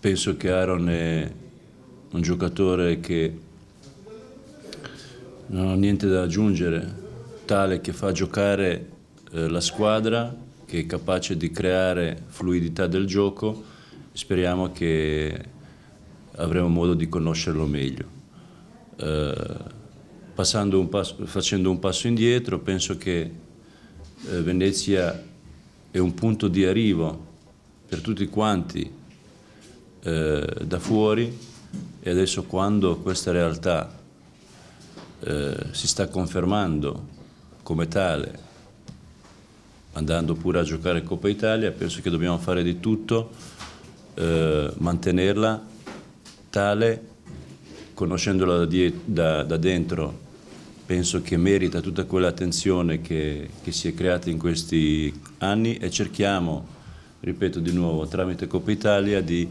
penso che Aaron è un giocatore che non ha niente da aggiungere, tale che fa giocare eh, la squadra, che è capace di creare fluidità del gioco, speriamo che avremo modo di conoscerlo meglio. Eh, un passo, facendo un passo indietro, penso che eh, Venezia è un punto di arrivo per tutti quanti eh, da fuori e adesso quando questa realtà eh, si sta confermando come tale, andando pure a giocare Coppa Italia, penso che dobbiamo fare di tutto, eh, mantenerla tale, conoscendola da, die- da, da, dentro, penso che merita tutta quell'attenzione che, che si è creata in questi anni e cerchiamo, ripeto di nuovo, tramite Coppa Italia di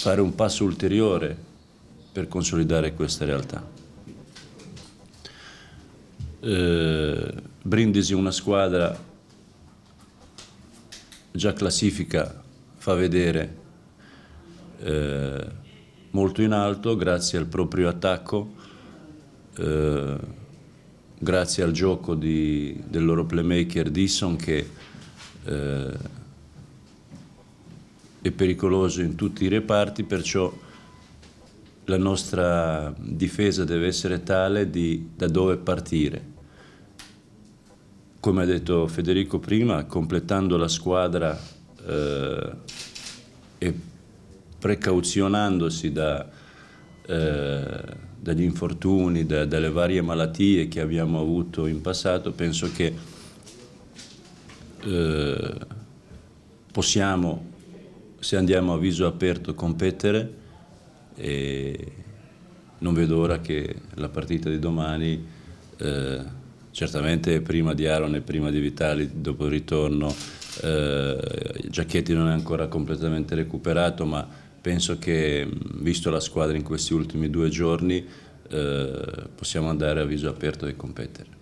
fare un passo ulteriore per consolidare questa realtà. Eh, Brindisi, una squadra già classifica, fa vedere eh, molto in alto grazie al proprio attacco, eh, grazie al gioco di, del loro playmaker Disson che eh, è pericoloso in tutti i reparti, perciò la nostra difesa deve essere tale di da dove partire. Come ha detto Federico prima, completando la squadra eh, e precauzionandosi da, eh, dagli infortuni, da, dalle varie malattie che abbiamo avuto in passato, penso che eh, possiamo se andiamo a viso aperto a competere e non vedo ora che la partita di domani, eh, certamente prima di Aaron e prima di Vitali, dopo il ritorno, eh, Giacchetti non è ancora completamente recuperato, ma penso che visto la squadra in questi ultimi due giorni eh, possiamo andare a viso aperto e competere.